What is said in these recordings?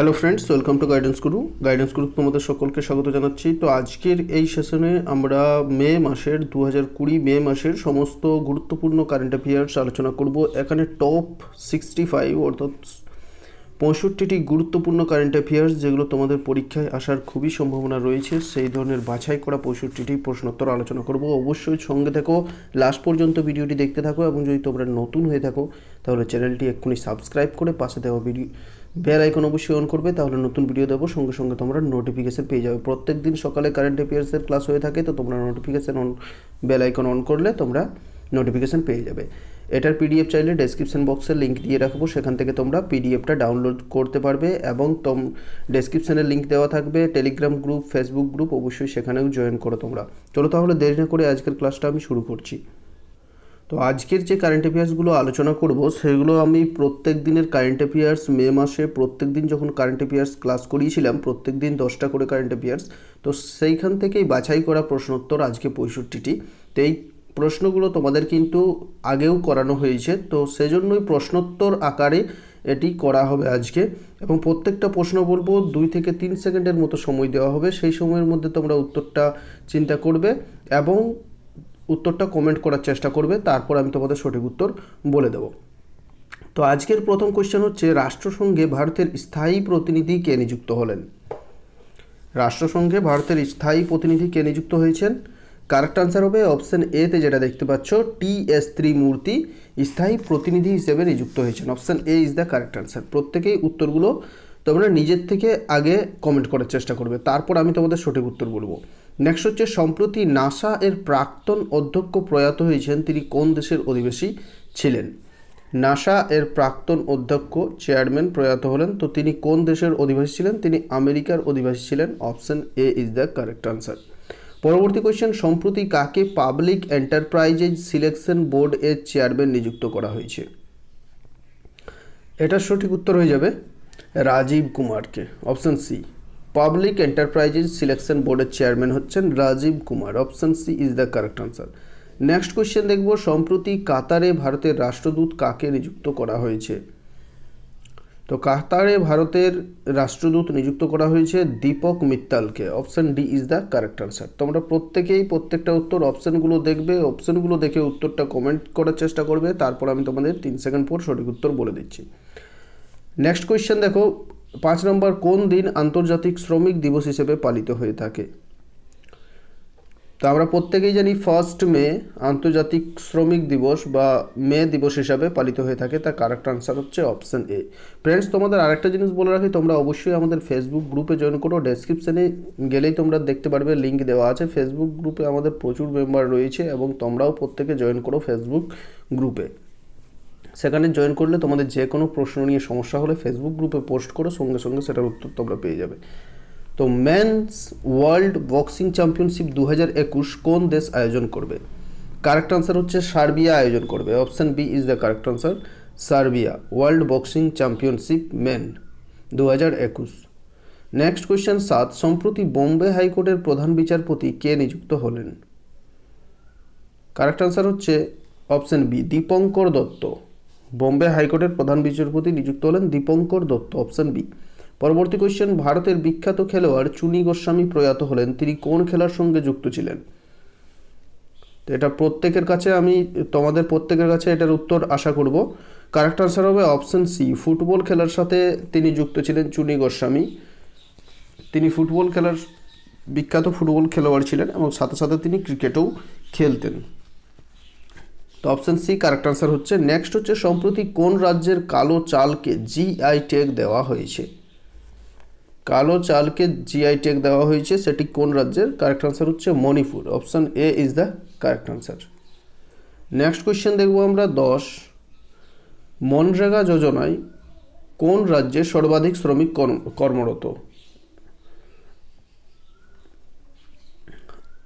hello friends welcome to guidance Guru guidance Guru তোমাদের সকলকে স্বাগত জানাচ্ছি তো আজকের এই সেশনে আমরা মে মাসের দু কুড়ি মে মাসের সমস্ত গুরুত্বপূর্ণ কারেন্ট অ্যাফেয়ার্স আলোচনা করব এখানে টপ সিক্সটি ফাইভ অর্থাৎ পঁয়ষট্টিটি গুরুত্বপূর্ণ কারেন্ট অ্যাফেয়ার্স যেগুলো তোমাদের পরীক্ষায় আসার খুবই সম্ভাবনা রয়েছে সেই ধরনের বাছাই করা পঁয়ষট্টিটি প্রশ্নোত্তর আলোচনা করব অবশ্যই সঙ্গে থাকো লাস্ট পর্যন্ত ভিডিওটি দেখতে থাকো এবং যদি তোমরা নতুন হয়ে থাকো তাহলে চ্যানেলটি এক্ষুনি সাবস্ক্রাইব করে পাশে দেওয়া ভিডিও বেল আইকন অবশ্যই অন করবে তাহলে নতুন ভিডিও দেবো সঙ্গে সঙ্গে তোমরা নোটিফিকেশান পেয়ে যাবে প্রত্যেক দিন সকালে কারেন্ট অ্যাফেয়ার্সের ক্লাস হয়ে থাকে তো তোমরা notification on bell icon on করলে তোমরা নোটিফিকেশান পেয়ে যাবে এটার পিডিএফ চাইলে ডেসক্রিপশন বক্সের লিঙ্ক দিয়ে রাখবো সেখান থেকে তোমরা পিডিএফটা ডাউনলোড করতে পারবে এবং তোম ডেসক্রিপশানের লিঙ্ক দেওয়া থাকবে টেলিগ্রাম গ্রুপ ফেসবুক গ্রুপ অবশ্যই সেখানেও জয়েন করো তোমরা চলো তাহলে দেরি না করে আজকের ক্লাসটা আমি শুরু করছি তো আজকের যে কারেন্ট অ্যাফেয়ার্সগুলো আলোচনা করব সেগুলো আমি প্রত্যেক দিনের কারেন্ট অ্যাফেয়ার্স মে মাসে প্রত্যেক দিন যখন কারেন্ট অ্যাফেয়ার্স ক্লাস করিয়েছিলাম প্রত্যেক দিন দশটা করে কারেন্ট অ্যাফেয়ার্স তো সেইখান থেকেই বাছাই করা প্রশ্নোত্তর আজকে পঁয়ষট্টিটি তো এই প্রশ্নগুলো তোমাদের কিন্তু আগেও করানো হয়েছে তো সেজন্যই প্রশ্নোত্তর আকারে এটি করা হবে আজকে এবং প্রত্যেকটা প্রশ্ন বলবো দুই থেকে তিন সেকেন্ডের মতো সময় দেওয়া হবে সেই সময়ের মধ্যে তোমরা উত্তরটা চিন্তা করবে এবং উত্তরটা কমেন্ট করার চেষ্টা করবে তারপর আমি তোমাদের সঠিক উত্তর বলে দেবো তো আজকের প্রথম কোয়েশ্চেন হচ্ছে রাষ্ট্রসংঘে ভারতের স্থায়ী প্রতিনিধি কে নিযুক্ত হলেন রাষ্ট্রসংঘে ভারতের স্থায়ী প্রতিনিধি কে নিযুক্ত হয়েছেন কারেক্ট আনসার হবে অপশান এতে যেটা দেখতে পাচ্ছ টি এস ত্রিমূর্তি স্থায়ী প্রতিনিধি হিসেবে নিযুক্ত হয়েছেন option A is the correct answer প্রত্যেকেই উত্তরগুলো তোমরা নিজের থেকে আগে কমেন্ট করার চেষ্টা করবে তারপর আমি তোমাদের সঠিক উত্তর বলবো নেক্সট হচ্ছে সম্প্রতি নাসা এর প্রাক্তন অধ্যক্ষ প্রয়াত হয়েছেন তিনি কোন দেশের অধিবাসী ছিলেন নাসা এর প্রাক্তন অধ্যক্ষ চেয়ারম্যান প্রয়াত হলেন তো তিনি কোন দেশের অধিবাসী ছিলেন তিনি আমেরিকার অধিবাসী ছিলেন option A is the correct answer পরবর্তী কোয়েশ্চেন সম্প্রতি কাকে পাবলিক এন্টারপ্রাইজেজ সিলেকশন বোর্ড এর চেয়ারম্যান নিযুক্ত করা হয়েছে এটার সঠিক উত্তর হয়ে যাবে রাজীব কুমারকে option C public enterprises selection বোর্ডের চেয়ারম্যান হচ্ছেন Rajiv Kumar option C is the correct answer next question দেখব সম্প্রতি কাতারে ভারতের রাষ্ট্রদূত কাকে নিযুক্ত করা হয়েছে তো কাতারে ভারতের রাষ্ট্রদূত নিযুক্ত করা হয়েছে দীপক মিত্তালকে option D is the correct answer তোমরা প্রত্যেকেই প্রত্যেকটা উত্তর অপশানগুলো দেখবে অপশানগুলো দেখে উত্তরটা কমেন্ট করার চেষ্টা করবে তারপর আমি তোমাদের তিন সেকেন্ড পর সঠিক উত্তর বলে দিচ্ছি নেক্সট কোয়েশ্চেন দেখো পাঁচ নম্বর কোন দিন আন্তর্জাতিক শ্রমিক দিবস হিসেবে পালিত হয়ে থাকে তো আমরা প্রত্যেকেই জানি ফার্স্ট মে আন্তর্জাতিক শ্রমিক দিবস বা মে দিবস হিসাবে পালিত হয়ে থাকে তার কারেক্ট আনসার হচ্ছে অপশান এ ফ্রেন্ডস তোমাদের আরেকটা জিনিস বলে রাখি তোমরা অবশ্যই আমাদের ফেসবুক গ্রুপে জয়েন করো ডেসক্রিপশানে গেলেই তোমরা দেখতে পারবে লিঙ্ক দেওয়া আছে ফেসবুক গ্রুপে আমাদের প্রচুর মেম্বার রয়েছে এবং তোমরাও প্রত্যেকে জয়েন করো ফেসবুক গ্রুপে সেখানে জয়েন করলে তোমাদের যে কোনো প্রশ্ন নিয়ে সমস্যা হলে ফেসবুক গ্রুপে পোস্ট করো সঙ্গে সঙ্গে সেটার উত্তর তোমরা পেয়ে যাবে তো ম্যানস ওয়ার্ল্ড বক্সিং চ্যাম্পিয়নশিপ দু কোন দেশ আয়োজন করবে কারেক্ট আনসার হচ্ছে সার্বিয়া আয়োজন করবে option B is the correct answer Serbia world boxing championship man দু হাজার একুশ নেক্সট কোয়েশ্চেন সাত সম্প্রতি বোম্বে হাইকোর্টের প্রধান বিচারপতি কে নিযুক্ত হলেন কারেক্ট আনসার হচ্ছে অপশান বি দীপঙ্কর দত্ত বম্বে হাইকোর্টের প্রধান বিচারপতি নিযুক্ত হলেন দীপঙ্কর দত্ত অপশন বি পরবর্তী কোয়েশ্চেন ভারতের বিখ্যাত খেলোয়াড় চুনি গোস্বামী প্রয়াত হলেন তিনি কোন খেলার সঙ্গে যুক্ত ছিলেন তো এটা প্রত্যেকের কাছে আমি তোমাদের প্রত্যেকের কাছে এটার উত্তর আশা করব কারেক্ট আনসার হবে অপশন সি ফুটবল খেলার সাথে তিনি যুক্ত ছিলেন চুনি গোস্বামী তিনি ফুটবল খেলার বিখ্যাত ফুটবল খেলোয়াড় ছিলেন এবং সাথে সাথে তিনি ক্রিকেটও খেলতেন তো অপশান সি কারেক্ট আনসার হচ্ছে নেক্সট হচ্ছে সম্প্রতি কোন রাজ্যের কালো চালকে জিআই টেক দেওয়া হয়েছে কালো চালকে জিআই টেক দেওয়া হয়েছে সেটি কোন রাজ্যের কারেক্ট আনসার হচ্ছে Manipur option A is the correct answer next question দেখব আমরা দশ মনরেগা যোজনায় কোন রাজ্যে সর্বাধিক শ্রমিক কর্মরত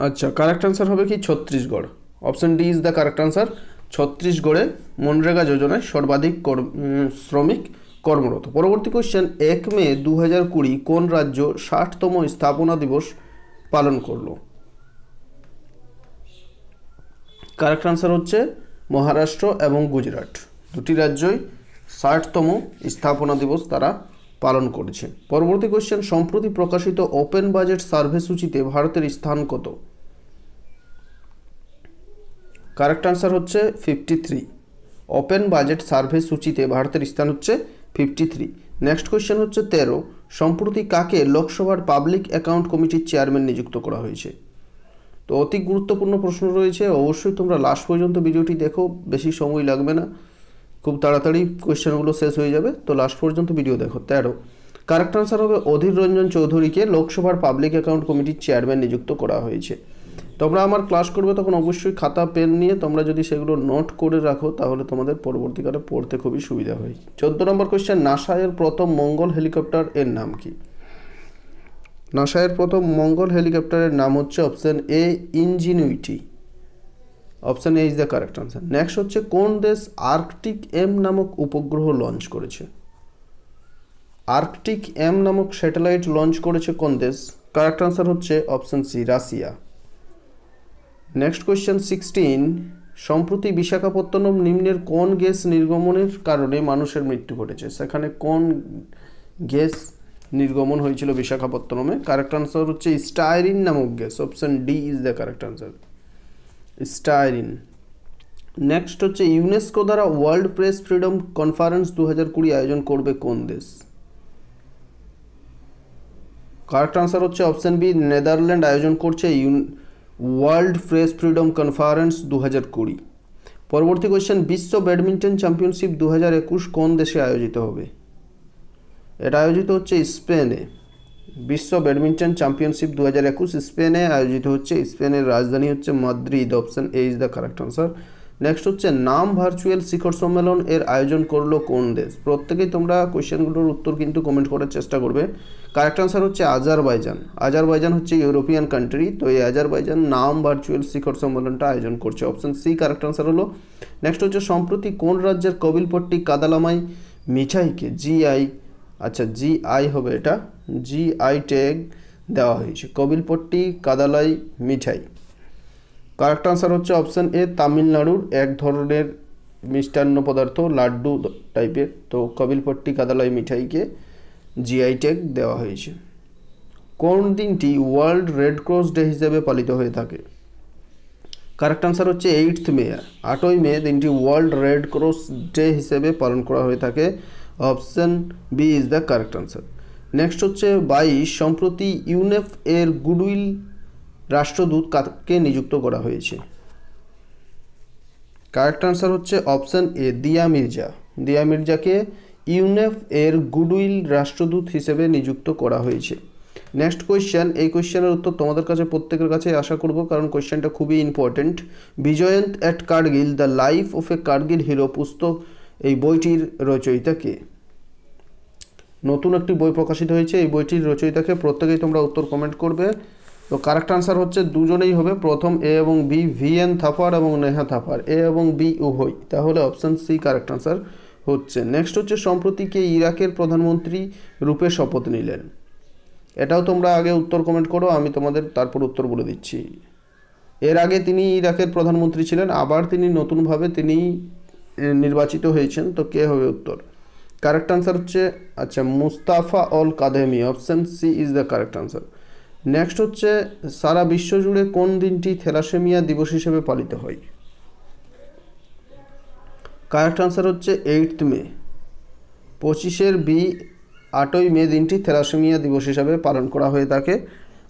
আচ্ছা কারেক্ট আনসার হবে কি Chhattisgarh option D is the correct answer ছত্তিশগড়ে মনরেগা যোজনায় সর্বাধিক শ্রমিক কর্মরত পরবর্তী কোয়েশ্চেন এক মে দু হাজার কুড়ি কোন রাজ্য ষাটতম স্থাপনা দিবস পালন করল কারেক্ট আনসার হচ্ছে মহারাষ্ট্র এবং গুজরাট দুটি রাজ্যই ষাটতম স্থাপনা দিবস তারা পালন করেছে পরবর্তী কোশ্চেন সম্প্রতি প্রকাশিত ওপেন বাজেট সার্ভে সূচিতে ভারতের স্থান কত কারেক্ট আনসার হচ্ছে fifty three open budget survey সূচিতে ভারতের স্থান হচ্ছে ফিফটি থ্রি নেক্সট কোয়েশ্চেন হচ্ছে তেরো সম্প্রতি কাকে লোকসভার পাবলিক অ্যাকাউন্ট কমিটির চেয়ারম্যান নিযুক্ত করা হয়েছে তো অতি গুরুত্বপূর্ণ প্রশ্ন রয়েছে অবশ্যই তোমরা লাস্ট পর্যন্ত ভিডিওটি দেখো বেশি সময় লাগবে না খুব তাড়াতাড়ি কোয়েশ্চেনগুলো শেষ হয়ে যাবে তো লাস্ট পর্যন্ত ভিডিও দেখো তেরো কারেক্ট আনসার হবে অধীর রঞ্জন চৌধুরীকে লোকসভার পাবলিক অ্যাকাউন্ট কমিটির চেয়ারম্যান নিযুক্ত করা হয়েছে তোমরা আমার ক্লাস করবে তখন অবশ্যই খাতা পেন নিয়ে তোমরা যদি সেগুলো নোট করে রাখো তাহলে তোমাদের পরবর্তীকালে পড়তে খুবই সুবিধা হয় চোদ্দ নম্বর কোয়েশ্চেন নাসায়ের প্রথম মঙ্গল হেলিকপ্টার এর নাম কি নাসায়ের প্রথম মঙ্গল হেলিকপ্টারের নাম হচ্ছে option A Ingenuity option A is the correct answer next হচ্ছে কোন দেশ আর্কটিক এম নামক উপগ্রহ লঞ্চ করেছে আর্কটিক এম নামক স্যাটেলাইট লঞ্চ করেছে কোন দেশ কারেক্ট আনসার হচ্ছে option C Russia next question sixteen সম্প্রতি বিশাখাপত্তনম নিম্নের কোন গ্যাস নির্গমনের কারণে মানুষের মৃত্যু ঘটেছে সেখানে কোন গ্যাস নির্গমন হয়েছিল বিশাখাপত্তনমে কারেক্ট আনসার হচ্ছে স্টাইরিন নামক gas option D is the correct answer styrene next হচ্ছে ইউনেস্কো দ্বারা ওয়ার্ল্ড প্রেস ফ্রিডম কনফারেন্স দু হাজার কুড়ি আয়োজন করবে কোন দেশ কারেক্ট আনসার হচ্ছে অপশান বি নেদারল্যান্ড আয়োজন করছে ওয়ার্ল্ড প্রেস ফ্রিডম কনফারেন্স দু হাজার কুড়ি পরবর্তী কোয়েশ্চেন বিশ্ব ব্যাডমিন্টন চ্যাম্পিয়নশিপ দু হাজার একুশ কোন দেশে আয়োজিত হবে এটা আয়োজিত হচ্ছে স্পেনে বিশ্ব ব্যাডমিন্টন চ্যাম্পিয়নশিপ দু হাজার একুশ স্পেনে আয়োজিত হচ্ছে স্পেনের রাজধানী হচ্ছে Madrid option A is the correct answer next হচ্ছে নাম ভার্চুয়াল শিখর সম্মেলন এর আয়োজন করলো কোন দেশ প্রত্যেকেই তোমরা কোয়েশ্চেনগুলোর উত্তর কিন্তু কমেন্ট করার চেষ্টা করবে কারেক্ট আনসার হচ্ছে আজারবাইজান আজারবাইজান হচ্ছে ইউরোপিয়ান কান্ট্রি তো এই আজারবাইজান নাম ভার্চুয়াল শিখর সম্মেলনটা আয়োজন করছে অপশন সি কারেক্ট আনসার হলো নেক্সট হচ্ছে সম্প্রতি কোন রাজ্যের কবিলপট্টি কাদালামাই মিঠাইকে জিআই আচ্ছা জিআই হবে এটা জিআই ট্যাগ দেওয়া হয়েছে কবিলপট্টি কাদালাই মিঠাই কারেক্ট আনসার হচ্ছে অপশান এ তামিলনাড়ুর এক ধরনের মিষ্টান্ন পদার্থ লাড্ডু টাইপের তো কবিলপট্টি কাদালয় মিঠাইকে জিআই ট্যাগ দেওয়া হয়েছে কোন দিনটি ওয়ার্ল্ড রেড ক্রস ডে হিসেবে পালিত হয়ে থাকে কারেক্ট আনসার হচ্ছে এইটথ মে আটই মে দিনটি ওয়ার্ল্ড রেড ক্রস ডে হিসেবে পালন করা হয়ে থাকে option B is the correct answer next হচ্ছে বাইশ সম্প্রতি ইউনেফ এর গুডউইল রাষ্ট্রদূত কাকে নিযুক্ত করা হয়েছে কারেক্ট আনসার হচ্ছে অপশান এ দিয়া মির্জা দিয়া মির্জাকে ইউনেফ এর গুডউইল রাষ্ট্রদূত হিসেবে নিযুক্ত করা হয়েছে নেক্সট কোয়েশ্চেন এই কোয়েশ্চেনের উত্তর তোমাদের কাছে প্রত্যেকের কাছে আশা করব কারণ কোয়েশ্চেনটা খুবই important Vijyant at Kargil the life of a Kargil hero পুস্তক এই বইটির রচয়িতা কে নতুন একটি বই প্রকাশিত হয়েছে এই বইটির রচয়িতাকে প্রত্যেকেই তোমরা উত্তর কমেন্ট করবে তো কারেক্ট আনসার হচ্ছে দুজনেই হবে প্রথম এ এবং বি ভি এন থাপার এবং নেহা থাপার এ এবং বি উভয় তাহলে অপশান সি কারেক্ট আনসার হচ্ছে নেক্সট হচ্ছে সম্প্রতি কে ইরাকের প্রধানমন্ত্রী রূপে শপথ নিলেন এটাও তোমরা আগে উত্তর কমেন্ট করো আমি তোমাদের তারপর উত্তর বলে দিচ্ছি এর আগে তিনি ইরাকের প্রধানমন্ত্রী ছিলেন আবার তিনি নতুনভাবে তিনি নির্বাচিত হয়েছেন তো কে হবে উত্তর কারেক্ট আনসার হচ্ছে আচ্ছা Mustafa al Kadhimi option C is the correct answer next হচ্ছে সারা বিশ্ব জুড়ে কোন দিনটি থেরাসেমিয়া দিবস হিসেবে পালিত হয় কারেক্ট আনসার হচ্ছে এইট মে পঁচিশের বি আটই মে দিনটি থেরাসেমিয়া দিবস হিসাবে পালন করা হয়ে থাকে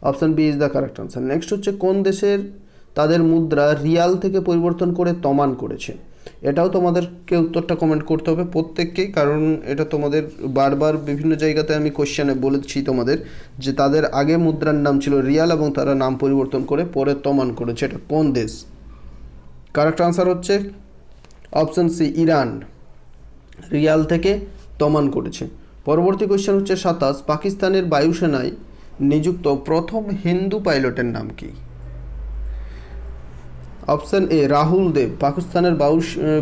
option B is the correct answer next হচ্ছে কোন দেশের তাদের মুদ্রা রিয়াল থেকে পরিবর্তন করে তমান করেছে এটাও তোমাদেরকে উত্তরটা কমেন্ট করতে হবে প্রত্যেককেই কারণ এটা তোমাদের বারবার বিভিন্ন জায়গাতে আমি কোশ্চেনে বলেছি তোমাদের যে তাদের আগে মুদ্রার নাম ছিল রিয়াল এবং তারা নাম পরিবর্তন করে পরে তমান করেছে এটা কোন দেশ কারেক্ট আনসার হচ্ছে অপশান সি ইরান রিয়াল থেকে তমান করেছে পরবর্তী কোশ্চেন হচ্ছে সাতাশ পাকিস্তানের বায়ুসেনায় নিযুক্ত প্রথম হিন্দু পাইলটের নাম কী অপশান এ রাহুল দেব পাকিস্তানের বায়ু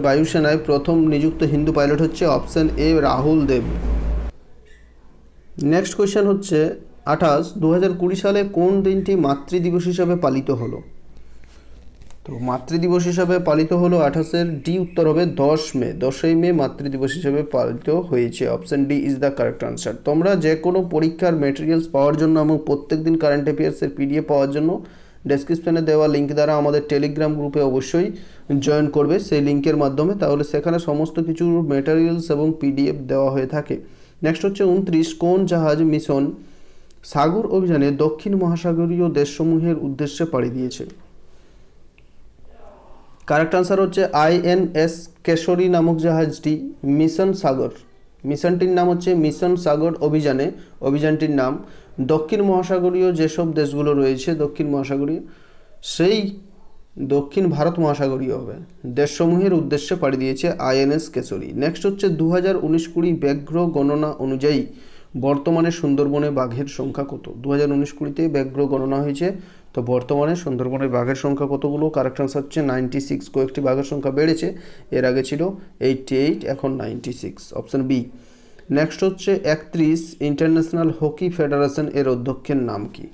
বায়ুসেনায় প্রথম নিযুক্ত হিন্দু পাইলট হচ্ছে option A Rahul Dev next question হচ্ছে আঠাশ দু সালে কোন দিনটি মাতৃদিবস হিসাবে পালিত হলো তো মাতৃদিবস হিসাবে পালিত হলো আঠাশের ডি উত্তর হবে দশ মে দশই মে মাতৃদিবস হিসাবে পালিত হয়েছে option D is the correct answer তোমরা যে কোনো পরীক্ষার মেটেরিয়ালস পাওয়ার জন্য এবং প্রত্যেক দিন কারেন্ট অ্যাফেয়ার্সের পিডিএফ পাওয়ার জন্য ডেসক্রিপশানে দেওয়া লিঙ্ক দ্বারা আমাদের টেলিগ্রাম গ্রুপে অবশ্যই জয়েন করবে সেই লিঙ্কের মাধ্যমে তাহলে সেখানে সমস্ত কিছু মেটেরিয়ালস এবং পিডিএফ দেওয়া হয়ে থাকে নেক্সট হচ্ছে উনত্রিশ কোন জাহাজ মিশন সাগর অভিযানে দক্ষিণ মহাসাগরীয় দেশসমূহের উদ্দেশ্যে পাড়ি দিয়েছে কারেক্ট আনসার হচ্ছে আইএনএস কেশরী নামক জাহাজটি মিশন সাগর মিশনটির নাম হচ্ছে মিশন সাগর অভিযানে অভিযানটির নাম দক্ষিণ মহাসাগরীয় যেসব দেশগুলো রয়েছে দক্ষিণ মহাসাগরীয় সেই দক্ষিণ ভারত মহাসাগরীয় হবে দেশসমূহের উদ্দেশ্যে পাড়ি দিয়েছে আইএনএস কেশরী নেক্সট হচ্ছে দু হাজার উনিশ কুড়ি ব্যাঘ্র গণনা অনুযায়ী বর্তমানে সুন্দরবনে বাঘের সংখ্যা কত দু হাজার উনিশ কুড়িতে ব্যাঘ্র গণনা হয়েছে তো বর্তমানে সুন্দরবনে বাঘের সংখ্যা কতগুলো কারেক্ট আনসার হচ্ছে নাইনটি সিক্স কয়েকটি বাঘের সংখ্যা বেড়েছে এর আগে ছিল এইটটি এইট এখন ninety six option B next হচ্ছে একত্রিশ ইন্টারন্যাশনাল হকি ফেডারেশন এর অধ্যক্ষের নাম কি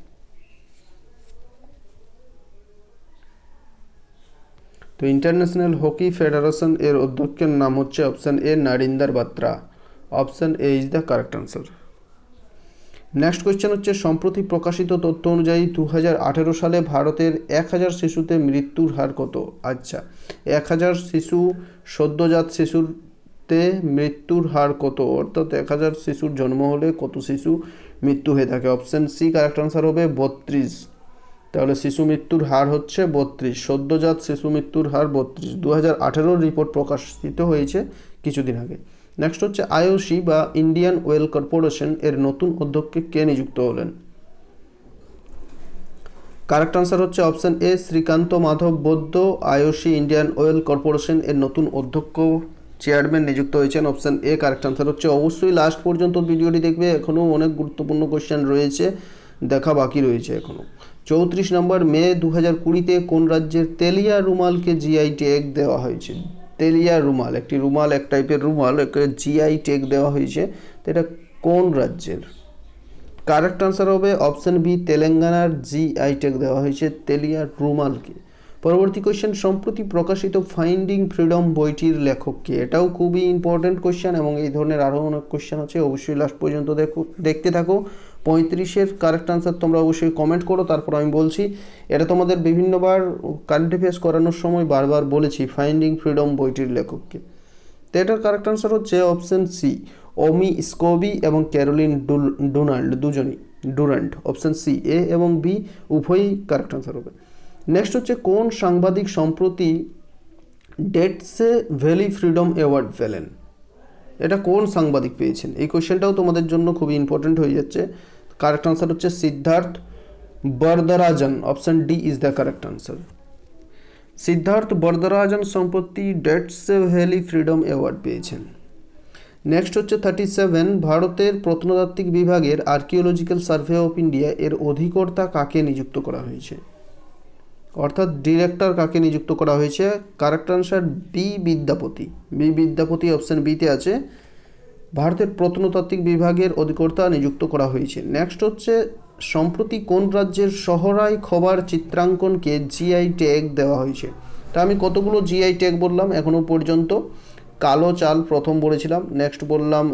তো ইন্টারন্যাশনাল হকি ফেডারেশন এর অধ্যক্ষের নাম হচ্ছে option A Narinder Batra option A is the correct answer next question হচ্ছে সম্প্রতি প্রকাশিত তথ্য অনুযায়ী দু হাজার সালে ভারতের এক হাজার শিশুতে মৃত্যুর হার কত আচ্ছা এক হাজার শিশু সদ্যজাত শিশুর তে মৃত্যুর হার কত অর্থাৎ এক হাজার শিশুর জন্ম হলে কত শিশু মৃত্যু হয়ে থাকে অপশান সি কারেক্ট আনসার হবে বত্রিশ তাহলে শিশু মৃত্যুর হার হচ্ছে বত্রিশ সদ্যজাত শিশু মৃত্যুর হার বত্রিশ দু হাজার রিপোর্ট প্রকাশিত হয়েছে কিছুদিন আগে নেক্সট হচ্ছে আইওসি বা ইন্ডিয়ান ওয়েল কর্পোরেশন এর নতুন অধ্যক্ষকে কে নিযুক্ত হলেন কারেক্ট আনসার হচ্ছে option A Srikanth Madhav Vaidya IOC Indian well corporation এর নতুন অধ্যক্ষ চেয়ারম্যান নিযুক্ত হয়েছেন অপশান এ কারেক্ট আনসার হচ্ছে অবশ্যই লাস্ট পর্যন্ত ভিডিওটি দেখবে এখনও অনেক গুরুত্বপূর্ণ কোশ্চেন রয়েছে দেখা বাকি রয়েছে এখনও চৌত্রিশ নম্বর মে দু হাজার কুড়িতে কোন রাজ্যের তেলিয়া রুমালকে জিআই টেক দেওয়া হয়েছে তেলিয়া রুমাল একটি রুমাল এক টাইপের রুমাল জিআই টেক দেওয়া হয়েছে তো এটা কোন রাজ্যের কারেক্ট আনসার হবে অপশান বি তেলেঙ্গানার জিআই টেক দেওয়া হয়েছে তেলিয়া রুমালকে পরবর্তী কোয়েশ্চেন সম্প্রতি প্রকাশিত ফাইন্ডিং ফ্রিডম বইটির লেখককে এটাও খুবই ইম্পর্টেন্ট কোয়েশ্চেন এবং এই ধরনের আরও অনেক কোয়েশ্চেন আছে অবশ্যই লাস্ট পর্যন্ত দেখো দেখতে থাকো পঁয়ত্রিশের কারেক্ট আনসার তোমরা অবশ্যই কমেন্ট করো তারপর আমি বলছি এটা তোমাদের বিভিন্নবার কারেন্ট অ্যাফেয়ার্স করানোর সময় বারবার বলেছি ফাইন্ডিং ফ্রিডম বইটির লেখককে তো এটার কারেক্ট আনসার হচ্ছে অপশান সি অমি স্কোবি এবং ক্যারোলিন ডোনাল্ড দুজনই ডুরান্ট অপশান সি এ এবং বি উভয়ই কারেক্ট আনসার হবে নেক্সট হচ্ছে কোন সাংবাদিক সম্প্রতি ডেটসে ভ্যালি ফ্রিডম অ্যাওয়ার্ড পেলেন এটা কোন সাংবাদিক পেয়েছেন এই কোয়েশ্চেনটাও তোমাদের জন্য খুবই ইম্পর্টেন্ট হয়ে যাচ্ছে কারেক্ট আনসার হচ্ছে Siddharth Varadarajan option D is the correct answer Siddharth Varadarajan সম্পত্তি ডেটসে ভ্যালি ফ্রিডম অ্যাওয়ার্ড পেয়েছেন নেক্সট হচ্ছে থার্টি সেভেন ভারতের প্রত্নতাত্ত্বিক বিভাগের আর্কিওলজিক্যাল সার্ভে অফ ইন্ডিয়া এর অধিকর্তা কাকে নিযুক্ত করা হয়েছে অর্থাৎ ডিরেক্টর কাকে নিযুক্ত করা হয়েছে correct answer B Vidyapati B Vidyapati option বিতে আছে ভারতের প্রত্নতাত্ত্বিক বিভাগের অধিকর্তা নিযুক্ত করা হয়েছে নেক্সট হচ্ছে সম্প্রতি কোন রাজ্যের শহরাই খবর চিত্রাঙ্কনকে জিআই ট্যাগ দেওয়া হয়েছে তা আমি কতগুলো জিআই ট্যাগ বললাম এখনও পর্যন্ত কালো চাল প্রথম বলেছিলাম নেক্সট বললাম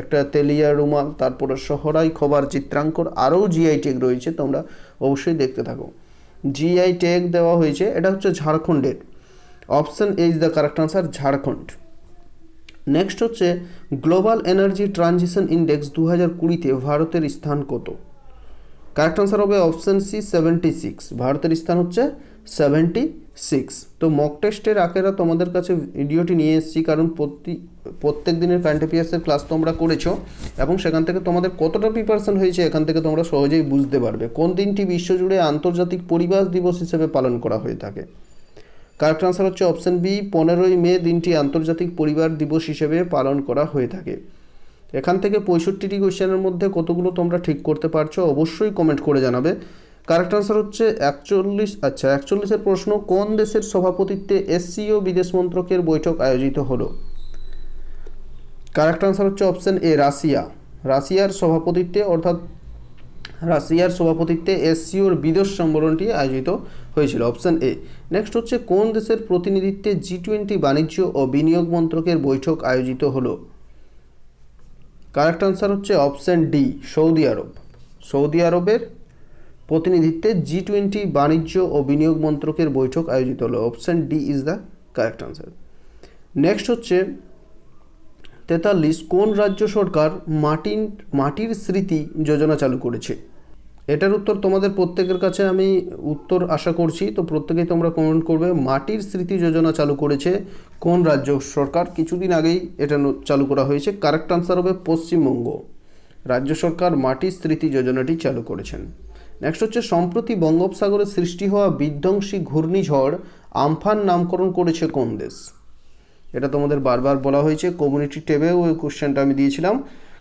একটা তেলিয়া রুমাল তারপরে শহরাই খবর চিত্রাঙ্কন আরও জিআই ট্যাগ রয়েছে তোমরা অবশ্যই দেখতে থাকো জিআই টেক দেওয়া হয়েছে এটা হচ্ছে ঝাড়খণ্ডের option A is the correct answer Jharkhand next হচ্ছে গ্লোবাল এনার্জি ট্রানজিশন ইন্ডেক্স দু হাজার কুড়িতে ভারতের স্থান কত কারেক্ট আনসার হবে অপশান সি সেভেন্টি সিক্স ভারতের স্থান হচ্ছে সেভেন্টি সিক্স তো মক টেস্টের আখেরা তোমাদের কাছে ভিডিওটি নিয়ে এসেছি কারণ প্রতি প্রত্যেক দিনের কারেন্ট অ্যাফেয়ার্সের ক্লাস তোমরা করেছো এবং সেখান থেকে তোমাদের কতটা প্রিপারেশন হয়েছে এখান থেকে তোমরা সহজেই বুঝতে পারবে কোন দিনটি বিশ্বজুড়ে আন্তর্জাতিক পরিবেশ দিবস হিসেবে পালন করা হয়ে থাকে কারেক্ট আনসার হচ্ছে অপশান বি পনেরোই মে দিনটি আন্তর্জাতিক পরিবার দিবস হিসেবে পালন করা হয়ে থাকে এখান থেকে পঁয়ষট্টিটি কোয়েশ্চেনের মধ্যে কতগুলো তোমরা ঠিক করতে পারছো অবশ্যই কমেন্ট করে জানাবে কারেক্ট আনসার হচ্ছে একচল্লিশ আচ্ছা একচল্লিশের প্রশ্ন কোন দেশের সভাপতিত্বে এসসিও বিদেশ মন্ত্রকের বৈঠক আয়োজিত হলো কারেক্ট আনসার হচ্ছে অপশান এ রাশিয়া রাশিয়ার সভাপতিত্বে অর্থাৎ রাশিয়ার সভাপতিত্বে এসসিওর বিদেশ সম্মেলনটি আয়োজিত হয়েছিল অপশান এ নেক্সট হচ্ছে কোন দেশের প্রতিনিধিত্বে জি টোয়েন্টি বাণিজ্য ও বিনিয়োগ মন্ত্রকের বৈঠক আয়োজিত হলো কারেক্ট আনসার হচ্ছে option D Saudi Arab Saudi আরবের প্রতিনিধিত্বে জি টোয়েন্টি বাণিজ্য ও বিনিয়োগ মন্ত্রকের বৈঠক আয়োজিত হলো option D is the correct answer next হচ্ছে তেতাল্লিশ কোন রাজ্য সরকার মাটির মাটির স্মৃতি যোজনা চালু করেছে এটার উত্তর তোমাদের প্রত্যেকের কাছে আমি উত্তর আশা করছি তো প্রত্যেকেই তোমরা কমেন্ট করবে মাটির স্মৃতি যোজনা চালু করেছে কোন রাজ্য সরকার কিছুদিন আগেই এটা চালু করা হয়েছে কারেক্ট আনসার হবে পশ্চিমবঙ্গ রাজ্য সরকার মাটির স্মৃতি যোজনাটি চালু করেছেন নেক্সট হচ্ছে সম্প্রতি বঙ্গোপসাগরে সৃষ্টি হওয়া বিধ্বংসী ঘূর্ণিঝড় আমফান নামকরণ করেছে কোন দেশ এটা তোমাদের বারবার বলা হয়েছে কমিউনিটি টেবে ওই কোশ্চেনটা আমি দিয়েছিলাম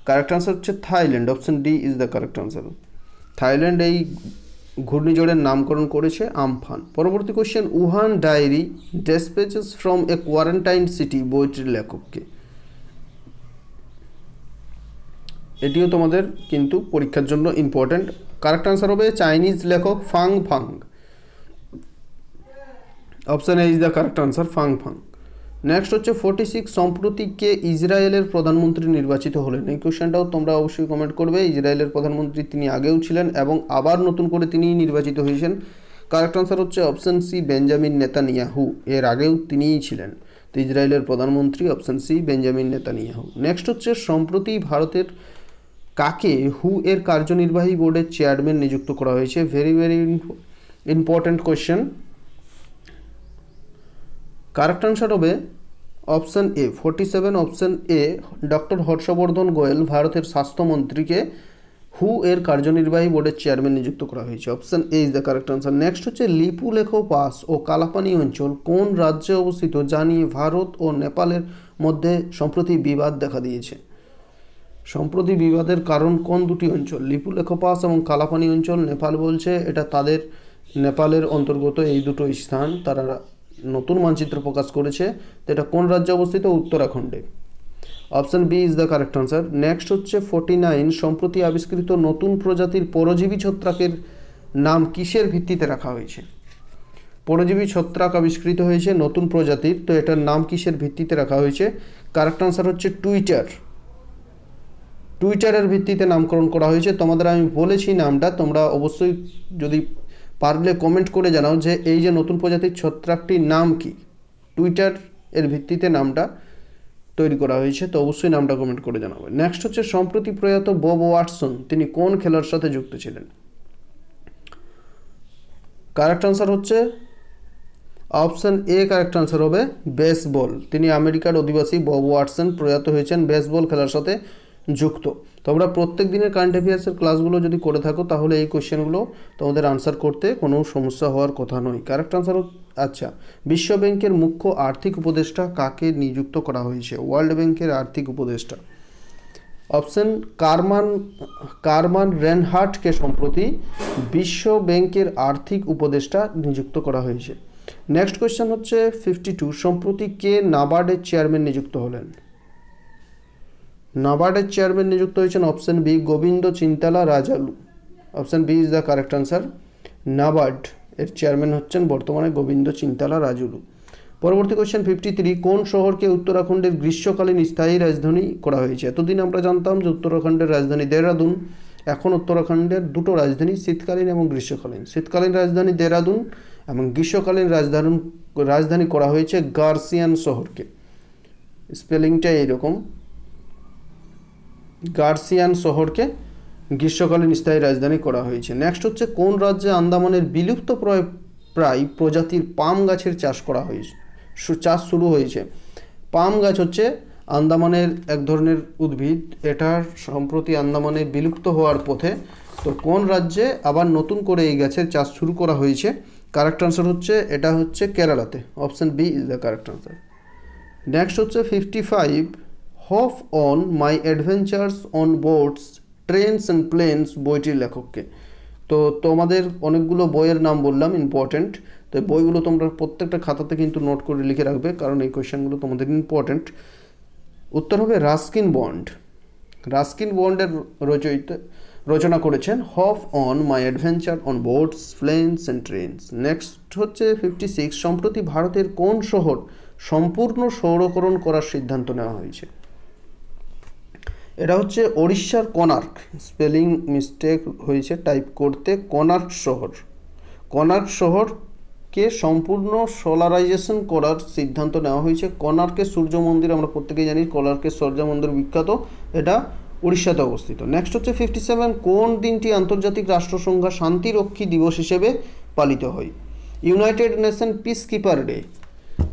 কারেক্ট আনসার হচ্ছে Thailand option D is the correct answer Thailand এই ঘূর্ণিঝড়ের নামকরণ করেছে আমফান পরবর্তী question Wuhan diary despatches from a quarantine city বইটির লেখককে এটিও তোমাদের কিন্তু পরীক্ষার জন্য ইম্পর্ট্যান্ট কারেক্ট আনসার হবে চাইনিজ লেখক Fang Fang option A is the correct answer Fang Fang next হচ্ছে ফোর্টি সিক্স সম্প্রতি কে ইসরায়েলের প্রধানমন্ত্রী নির্বাচিত হলেন এই কোয়েশ্চেনটাও তোমরা অবশ্যই কমেন্ট করবে ইসরায়েলের প্রধানমন্ত্রী তিনি আগেও ছিলেন এবং আবার নতুন করে তিনি নির্বাচিত হয়েছেন কারেক্ট আনসার হচ্ছে অপশান সি বেঞ্জামিন নেতানিয়াহু এর আগেও তিনিই ছিলেন তো ইসরায়েলের প্রধানমন্ত্রী option C Benjamin Netanyahu next হচ্ছে সম্প্রতি ভারতের কাকে হু এর কার্যনির্বাহী বোর্ডের চেয়ারম্যান নিযুক্ত করা হয়েছে very very important question correct answer হবে option A forty seven option A doctor Harshvardhan Goel ভারতের স্বাস্থ্যমন্ত্রীকে হু এর কার্যনির্বাহী বোর্ডের চেয়ারম্যান নিযুক্ত করা হয়েছে option A is the correct answer next হচ্ছে লিপুলেখ পাস ও কালাপানি অঞ্চল কোন রাজ্যে অবস্থিত যা নিয়ে ভারত ও নেপালের মধ্যে সম্প্রতি বিবাদ দেখা দিয়েছে সম্প্রতি বিবাদের কারণ কোন দুটি অঞ্চল লিপু পাস এবং কালাপানি অঞ্চল নেপাল বলছে এটা তাদের নেপালের অন্তর্গত এই দুটো স্থান তারা নতুন মানচিত্র প্রকাশ করেছে তো এটা কোন রাজ্যে অবস্থিত উত্তরাখণ্ডে option B is the correct answer next হচ্ছে ফোর্টি নাইন সম্প্রতি আবিষ্কৃত নতুন প্রজাতির পরজীবী ছত্রাকের নাম কিসের ভিত্তিতে রাখা হয়েছে পরজীবী ছত্রাক আবিষ্কৃত হয়েছে নতুন প্রজাতির তো এটার নাম কিসের ভিত্তিতে রাখা হয়েছে কারেক্ট আনসার হচ্ছে টুইটার টুইটারের ভিত্তিতে নামকরণ করা হয়েছে তোমাদের আমি বলেছি নামটা তোমরা অবশ্যই যদি পারলে কমেন্ট করে জানাও যে এই যে নতুন প্রজাতির ছত্রাকটির নাম কি টুইটার এর ভিত্তিতে নামটা তৈরি করা হয়েছে তো অবশ্যই নামটা কমেন্ট করে জানাবে নেক্সট হচ্ছে সম্প্রতি প্রয়াত বব ওয়াটসন তিনি কোন খেলার সাথে যুক্ত ছিলেন কারেক্ট আনসার হচ্ছে অপশান এ কারেক্ট আনসার হবে বেসবল তিনি আমেরিকার অধিবাসী বব ওয়াটসন প্রয়াত হয়েছেন বেসবল খেলার সাথে যুক্ত তোমরা প্রত্যেক দিনের কারেন্ট অ্যাফেয়ার্সের ক্লাসগুলো যদি করে থাকো তাহলে এই কোয়েশ্চেনগুলো তোমাদের আনসার করতে কোনো সমস্যা হওয়ার কথা নয় কারেক্ট আনসার আচ্ছা বিশ্ব ব্যাংকের মুখ্য আর্থিক উপদেষ্টা কাকে নিযুক্ত করা হয়েছে ওয়ার্ল্ড ব্যাংকের আর্থিক উপদেষ্টা অপশন কারমান কারমান রেনহার্টকে সম্প্রতি বিশ্ব ব্যাংকের আর্থিক উপদেষ্টা নিযুক্ত করা হয়েছে নেক্সট কোয়েশ্চেন হচ্ছে ফিফটি টু সম্প্রতি কে নাবার্ডের চেয়ারম্যান নিযুক্ত হলেন নাবার্ডের চেয়ারম্যান নিযুক্ত হয়েছেন option B Govinda Chintala Rajulu option B is the correct answer NABARD এর চেয়ারম্যান হচ্ছেন বর্তমানে গোবিন্দ চিন্তালা রাজুলু পরবর্তী কোয়েশ্চেন ফিফটি থ্রি কোন শহরকে উত্তরাখণ্ডের গ্রীষ্মকালীন স্থায়ী রাজধানী করা হয়েছে এতদিন আমরা জানতাম যে উত্তরাখণ্ডের রাজধানী দেরাদুন এখন উত্তরাখণ্ডের দুটো রাজধানী শীতকালীন এবং গ্রীষ্মকালীন শীতকালীন রাজধানী দেরাদুন এবং গ্রীষ্মকালীন রাজধানী রাজধানী করা হয়েছে গার্সিয়ান শহরকে স্পেলিংটা এইরকম গার্সিয়ান শহরকে গ্রীষ্মকালীন স্থায়ী রাজধানী করা হয়েছে নেক্সট হচ্ছে কোন রাজ্যে আন্দামানের বিলুপ্ত প্রায় প্রজাতির পাম গাছের চাষ করা হয়েছে চাষ শুরু হয়েছে পাম গাছ হচ্ছে আন্দামানের এক ধরনের উদ্ভিদ এটার সম্প্রতি আন্দামানে বিলুপ্ত হওয়ার পথে তো কোন রাজ্যে আবার নতুন করে এই গাছের চাষ শুরু করা হয়েছে কারেক্ট আনসার হচ্ছে এটা হচ্ছে কেরালাতে option B is the correct answer next হচ্ছে fifty five hop on my adventures on boats trains and planes বইটির লেখককে তো তোমাদের অনেকগুলো বইয়ের নাম বললাম ইম্পর্ট্যান্ট তো বইগুলো তোমরা প্রত্যেকটা খাতাতে কিন্তু নোট করে লিখে রাখবে কারণ এই কোয়েশ্চেনগুলো তোমাদের ইম্পর্ট্যান্ট উত্তর হবে রাস্কিন বন্ড রাস্কিন বন্ডের রচয়িত রচনা করেছেন hop on my adventure on boats planes and trains next হচ্ছে ফিফটি সিক্স সম্প্রতি ভারতের কোন শহর সম্পূর্ণ সৌরকরণ করার সিদ্ধান্ত নেওয়া হয়েছে এটা হচ্ছে ওড়িশার কোনার্ক স্পেলিং মিস্টেক হয়েছে টাইপ করতে কোনার্ক শহর কোনার্ক শহরকে সম্পূর্ণ সোলারাইজেশন করার সিদ্ধান্ত নেওয়া হয়েছে কোনার্কের সূর্য মন্দির আমরা প্রত্যেকেই জানি কোনার্কের সূর্য মন্দির বিখ্যাত এটা উড়িষ্যাতে অবস্থিত নেক্সট হচ্ছে ফিফটি সেভেন কোন দিনটি আন্তর্জাতিক রাষ্ট্রসংঘ শান্তিরক্ষী দিবস হিসেবে পালিত হয় United Nation peacekeeper day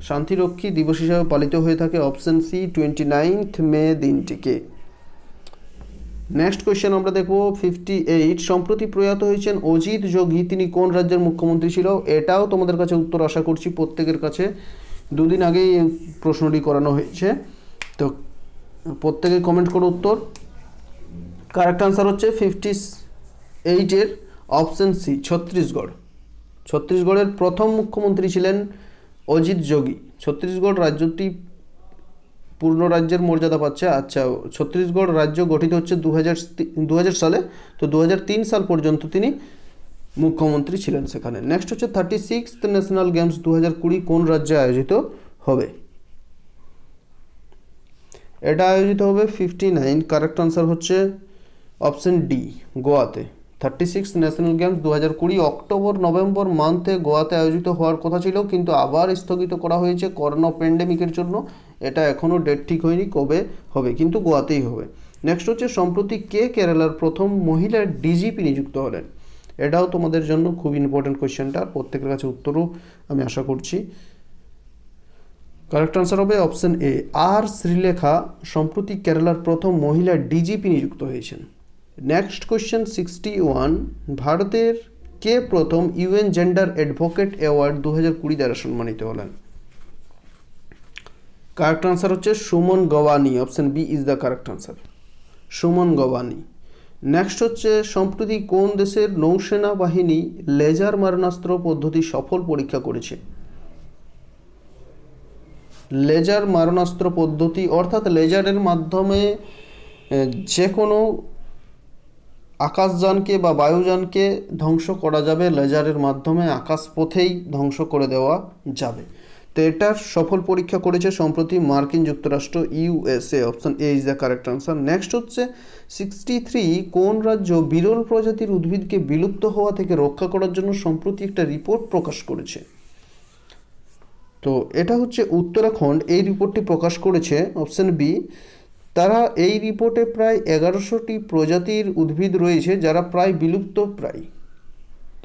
শান্তিরক্ষী দিবস হিসেবে পালিত হয়ে থাকে option C twenty ninth May দিনটিকে নেক্সট কোয়েশ্চেন আমরা দেখবো ফিফটি এইট সম্প্রতি প্রয়াত হয়েছেন অজিত যোগী তিনি কোন রাজ্যের মুখ্যমন্ত্রী ছিল এটাও তোমাদের কাছে উত্তর আশা করছি প্রত্যেকের কাছে দুদিন আগেই প্রশ্নটি করানো হয়েছে তো প্রত্যেকে কমেন্ট করো উত্তর কারেক্ট আনসার হচ্ছে ফিফটি এইটের অপশান সি ছত্তিশগড় ছত্তিশগড়ের প্রথম মুখ্যমন্ত্রী ছিলেন অজিত যোগী ছত্তিশগড় রাজ্যটি পূর্ণ রাজ্যের মর্যাদা পাচ্ছে আচ্ছা ছত্তিশগড় রাজ্য গঠিত হচ্ছে দু হাজার সালে তো দু সাল পর্যন্ত তিনি মুখ্যমন্ত্রী ছিলেন সেখানে নেক্সট হচ্ছে থার্টি সিক্স ন্যাশনাল গেমস দু কোন রাজ্যে আয়োজিত হবে এটা আয়োজিত হবে ফিফটি নাইন কারেক্ট আনসার হচ্ছে অপশন ডি গোয়াতে থার্টি সিক্স ন্যাশনাল গেমস দু হাজার কুড়ি অক্টোবর নভেম্বর মান্থে গোয়াতে আয়োজিত হওয়ার কথা ছিল কিন্তু আবার স্থগিত করা হয়েছে করোনা প্যান্ডেমিকের জন্য এটা এখনও ডেট ঠিক হয়নি কবে হবে কিন্তু গোয়াতেই হবে নেক্সট হচ্ছে সম্প্রতি কে কেরালার প্রথম মহিলা ডিজিপি নিযুক্ত হলেন এটাও তোমাদের জন্য খুব ইম্পর্টেন্ট কোয়েশ্চেনটা প্রত্যেকের কাছে উত্তরও আমি আশা করছি কারেক্ট আনসার হবে অপশন এ আর শ্রীলেখা সম্প্রতি কেরালার প্রথম মহিলা ডিজিপি নিযুক্ত হয়েছেন নেক্সট কোয়েশ্চেন সিক্সটি ওয়ান ভারতের কে প্রথম ইউএন জেন্ডার অ্যাডভোকেট অ্যাওয়ার্ড দু হাজার কুড়ি দ্বারা সম্মানিত হলেন কারেক্ট আনসার হচ্ছে Suman Gawani option B is the correct answer Suman Gawani next হচ্ছে সম্প্রতি কোন দেশের নৌসেনা বাহিনী লেজার মারণাস্ত্র পদ্ধতি সফল পরীক্ষা করেছে লেজার মারণাস্ত্র পদ্ধতি অর্থাৎ লেজারের মাধ্যমে যে কোনো আকাশযানকে বা বায়ুযানকে ধ্বংস করা যাবে লেজারের মাধ্যমে আকাশ পথেই ধ্বংস করে দেওয়া যাবে তো এটার সফল পরীক্ষা করেছে সম্প্রতি মার্কিন যুক্তরাষ্ট্র USA option A is the correct answer next হচ্ছে সিক্সটি থ্রি কোন রাজ্য বিরল প্রজাতির উদ্ভিদকে বিলুপ্ত হওয়া থেকে রক্ষা করার জন্য সম্প্রতি একটা রিপোর্ট প্রকাশ করেছে তো এটা হচ্ছে উত্তরাখণ্ড এই রিপোর্টটি প্রকাশ করেছে অপশন বি তারা এই রিপোর্টে প্রায় এগারোশোটি প্রজাতির উদ্ভিদ রয়েছে যারা প্রায় বিলুপ্ত প্রায়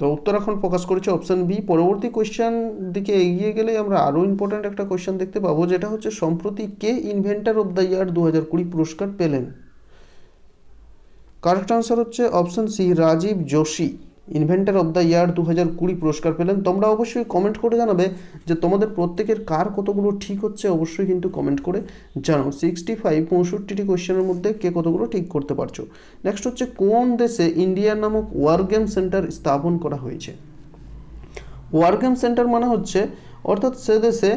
তো এখন প্রকাশ করেছে অপশান বি পরবর্তী কোয়েশ্চান দিকে এগিয়ে গেলে আমরা আরও ইম্পর্ট্যান্ট একটা কোয়েশ্চেন দেখতে পাবো যেটা হচ্ছে সম্প্রতি কে ইনভেন্টার অফ দ্য ইয়ার দু হাজার কুড়ি পুরস্কার পেলেন কারেক্ট আনসার হচ্ছে option C Rajiv Joshi inventor of the year দু হাজার কুড়ি পুরস্কার পেলেন তোমরা অবশ্যই কমেন্ট করে জানাবে যে তোমাদের প্রত্যেকের কার কতগুলো ঠিক হচ্ছে অবশ্যই কিন্তু কমেন্ট করে জানাও সিক্সটি ফাইভ পঁয়ষট্টিটি কোয়েশ্চেনের মধ্যে কে কতগুলো ঠিক করতে পারছো নেক্সট হচ্ছে কোন দেশে ইন্ডিয়া নামক ওয়ার গেম সেন্টার স্থাপন করা হয়েছে ওয়ার গেম সেন্টার মানে হচ্ছে অর্থাৎ সে দেশে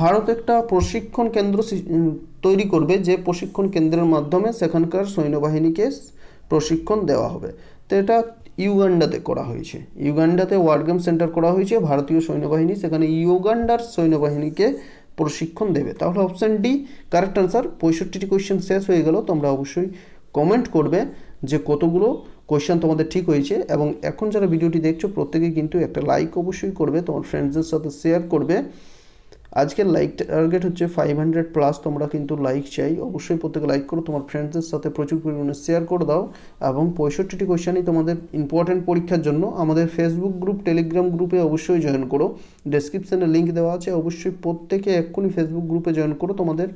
ভারত একটা প্রশিক্ষণ কেন্দ্র তৈরি করবে যে প্রশিক্ষণ কেন্দ্রের মাধ্যমে সেখানকার সৈন্যবাহিনীকে প্রশিক্ষণ দেওয়া হবে তো এটা ইউগান্ডাতে করা হয়েছে ইউগান্ডাতে ওয়ার্ল্ড গেম সেন্টার করা হয়েছে ভারতীয় সৈন্যবাহিনী সেখানে ইউগান্ডার সৈন্যবাহিনীকে প্রশিক্ষণ দেবে তাহলে অপশান ডি কারেক্ট আনসার পঁয়ষট্টিটি কোয়েশ্চেন শেষ হয়ে গেল তোমরা অবশ্যই কমেন্ট করবে যে কতগুলো কোয়েশ্চেন তোমাদের ঠিক হয়েছে এবং এখন যারা ভিডিওটি দেখছো প্রত্যেকে কিন্তু একটা লাইক অবশ্যই করবে তোমার ফ্রেন্ডসদের সাথে শেয়ার করবে আজকের লাইক টার্গেট হচ্ছে ফাইভ হান্ড্রেড প্লাস তোমরা কিন্তু লাইক চাই অবশ্যই প্রত্যেকে লাইক করো তোমার ফ্রেন্ডসদের সাথে প্রচুর পরিমাণে শেয়ার করে দাও এবং পঁয়ষট্টিটি কোয়েশানই তোমাদের ইম্পর্ট্যান্ট পরীক্ষার জন্য আমাদের ফেসবুক গ্রুপ টেলিগ্রাম গ্রুপে অবশ্যই জয়েন করো ডেসক্রিপশানে লিঙ্ক দেওয়া আছে অবশ্যই প্রত্যেকে এক্ষুনি ফেসবুক গ্রুপে জয়েন করো তোমাদের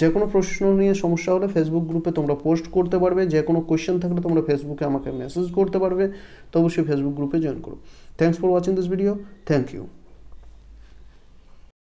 যে কোনো প্রশ্ন নিয়ে সমস্যা হলে ফেসবুক গ্রুপে তোমরা পোস্ট করতে পারবে যে কোনো কোয়েশ্চেন থাকলে তোমরা ফেসবুকে আমাকে মেসেজ করতে পারবে তো অবশ্যই ফেসবুক গ্রুপে জয়েন করো thanks for watching this video thank you